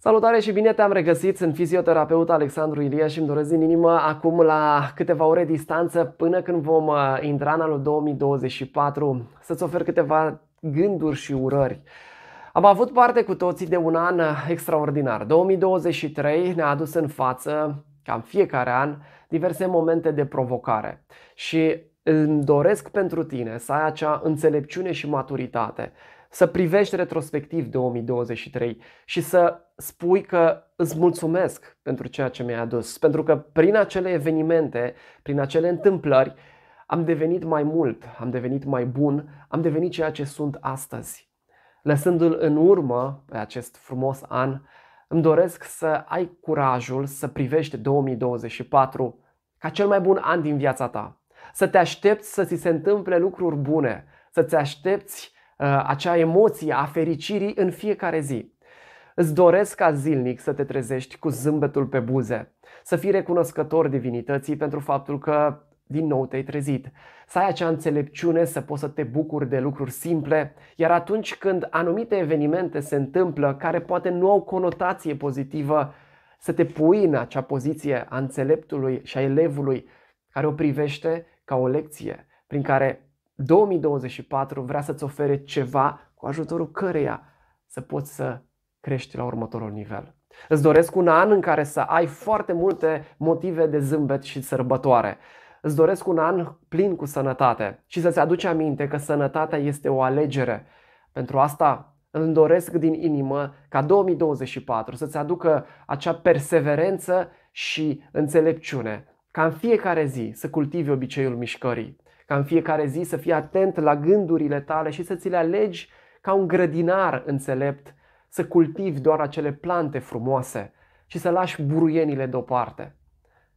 Salutare și bine te-am regăsit! Sunt fizioterapeut Alexandru Ilie și îmi doresc din inimă acum la câteva ore distanță până când vom uh, intra în anul 2024 să-ți ofer câteva gânduri și urări. Am avut parte cu toții de un an uh, extraordinar. 2023 ne-a adus în față, cam fiecare an, diverse momente de provocare și îmi doresc pentru tine să ai acea înțelepciune și maturitate să privești retrospectiv 2023 și să spui că îți mulțumesc pentru ceea ce mi-ai adus. Pentru că prin acele evenimente, prin acele întâmplări, am devenit mai mult, am devenit mai bun, am devenit ceea ce sunt astăzi. Lăsându-l în urmă pe acest frumos an, îmi doresc să ai curajul să privești 2024 ca cel mai bun an din viața ta. Să te aștepți să ți se întâmple lucruri bune, să te aștepți Uh, acea emoție a fericirii în fiecare zi. Îți doresc ca zilnic să te trezești cu zâmbetul pe buze, să fii recunoscător divinității pentru faptul că din nou te-ai trezit. Să ai acea înțelepciune să poți să te bucuri de lucruri simple, iar atunci când anumite evenimente se întâmplă care poate nu au conotație pozitivă, să te pui în acea poziție a înțeleptului și a elevului care o privește ca o lecție prin care 2024 vrea să-ți ofere ceva cu ajutorul căreia să poți să crești la următorul nivel. Îți doresc un an în care să ai foarte multe motive de zâmbet și sărbătoare. Îți doresc un an plin cu sănătate și să-ți aduci aminte că sănătatea este o alegere. Pentru asta îmi doresc din inimă ca 2024 să-ți aducă acea perseverență și înțelepciune, ca în fiecare zi să cultivi obiceiul mișcării ca în fiecare zi să fii atent la gândurile tale și să ți le alegi ca un grădinar înțelept, să cultivi doar acele plante frumoase și să lași buruienile deoparte.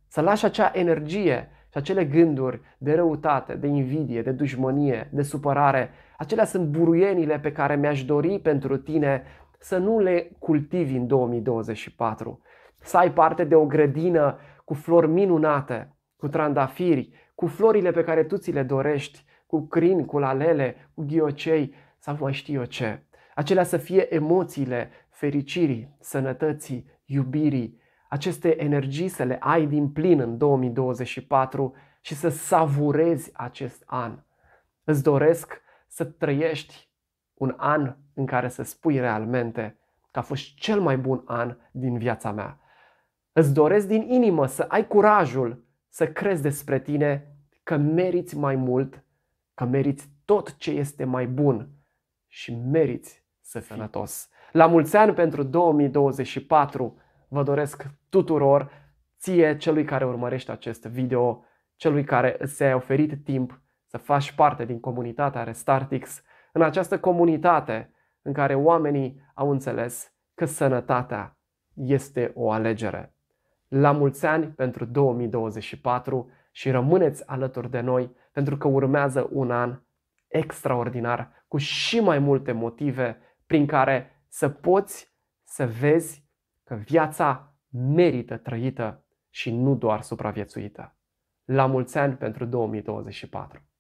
Să lași acea energie și acele gânduri de răutate, de invidie, de dușmănie, de supărare, acelea sunt buruienile pe care mi-aș dori pentru tine să nu le cultivi în 2024. Să ai parte de o grădină cu flori minunate, cu trandafiri, cu florile pe care tu ți le dorești, cu crin, cu lalele, cu ghiocei sau mai știu eu ce. Acelea să fie emoțiile fericirii, sănătății, iubirii, aceste energii să le ai din plin în 2024 și să savurezi acest an. Îți doresc să trăiești un an în care să spui realmente că a fost cel mai bun an din viața mea. Îți doresc din inimă să ai curajul să crezi despre tine că meriți mai mult, că meriți tot ce este mai bun și meriți să fii sănătos. La mulți ani pentru 2024 vă doresc tuturor, ție, celui care urmărește acest video, celui care ți a oferit timp să faci parte din comunitatea Restartix, în această comunitate în care oamenii au înțeles că sănătatea este o alegere. La mulți ani pentru 2024 și rămâneți alături de noi pentru că urmează un an extraordinar cu și mai multe motive prin care să poți să vezi că viața merită trăită și nu doar supraviețuită. La mulți ani pentru 2024!